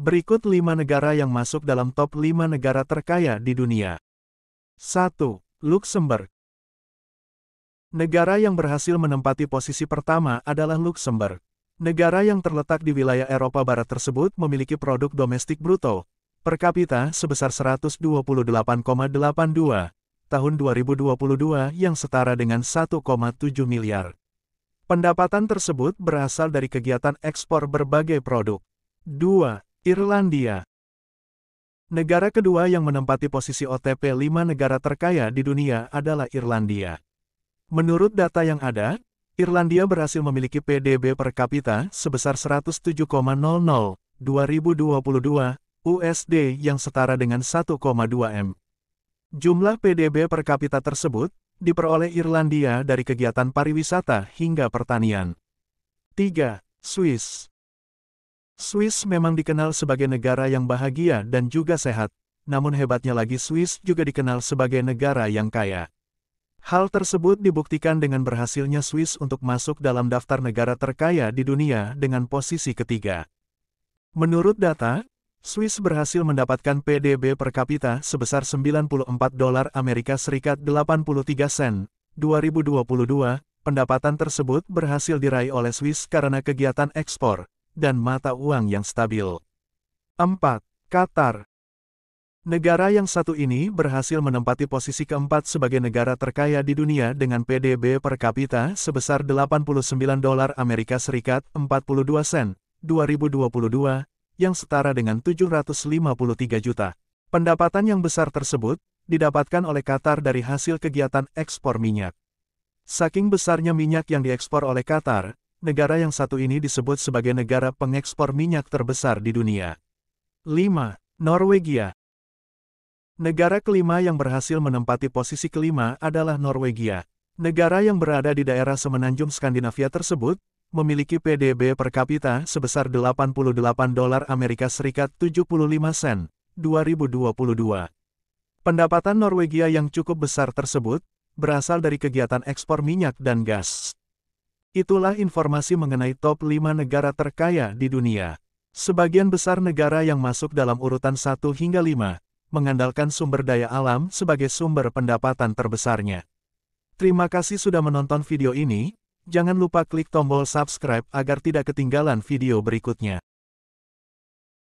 Berikut 5 negara yang masuk dalam top 5 negara terkaya di dunia. 1. Luxembourg Negara yang berhasil menempati posisi pertama adalah Luxembourg. Negara yang terletak di wilayah Eropa Barat tersebut memiliki produk domestik bruto per kapita sebesar 128,82 tahun 2022 yang setara dengan 1,7 miliar. Pendapatan tersebut berasal dari kegiatan ekspor berbagai produk. 2. Irlandia Negara kedua yang menempati posisi OTP 5 negara terkaya di dunia adalah Irlandia. Menurut data yang ada, Irlandia berhasil memiliki PDB per kapita sebesar 107,00 2022 USD yang setara dengan 1,2 M. Jumlah PDB per kapita tersebut diperoleh Irlandia dari kegiatan pariwisata hingga pertanian. 3. Swiss Swiss memang dikenal sebagai negara yang bahagia dan juga sehat, namun hebatnya lagi Swiss juga dikenal sebagai negara yang kaya. Hal tersebut dibuktikan dengan berhasilnya Swiss untuk masuk dalam daftar negara terkaya di dunia dengan posisi ketiga. Menurut data, Swiss berhasil mendapatkan PDB per kapita sebesar 94 dolar Amerika Serikat 83 sen, 2022, pendapatan tersebut berhasil diraih oleh Swiss karena kegiatan ekspor, dan mata uang yang stabil. 4. Qatar Negara yang satu ini berhasil menempati posisi keempat sebagai negara terkaya di dunia dengan PDB per kapita sebesar 89 dolar Amerika Serikat 42 sen 2022 yang setara dengan 753 juta. Pendapatan yang besar tersebut didapatkan oleh Qatar dari hasil kegiatan ekspor minyak. Saking besarnya minyak yang diekspor oleh Qatar, negara yang satu ini disebut sebagai negara pengekspor minyak terbesar di dunia. 5. Norwegia Negara kelima yang berhasil menempati posisi kelima adalah Norwegia. Negara yang berada di daerah semenanjung Skandinavia tersebut, memiliki PDB per kapita sebesar 88 dolar Amerika Serikat 75 sen, 2022. Pendapatan Norwegia yang cukup besar tersebut, berasal dari kegiatan ekspor minyak dan gas. Itulah informasi mengenai top 5 negara terkaya di dunia. Sebagian besar negara yang masuk dalam urutan 1 hingga 5, mengandalkan sumber daya alam sebagai sumber pendapatan terbesarnya. Terima kasih sudah menonton video ini, jangan lupa klik tombol subscribe agar tidak ketinggalan video berikutnya.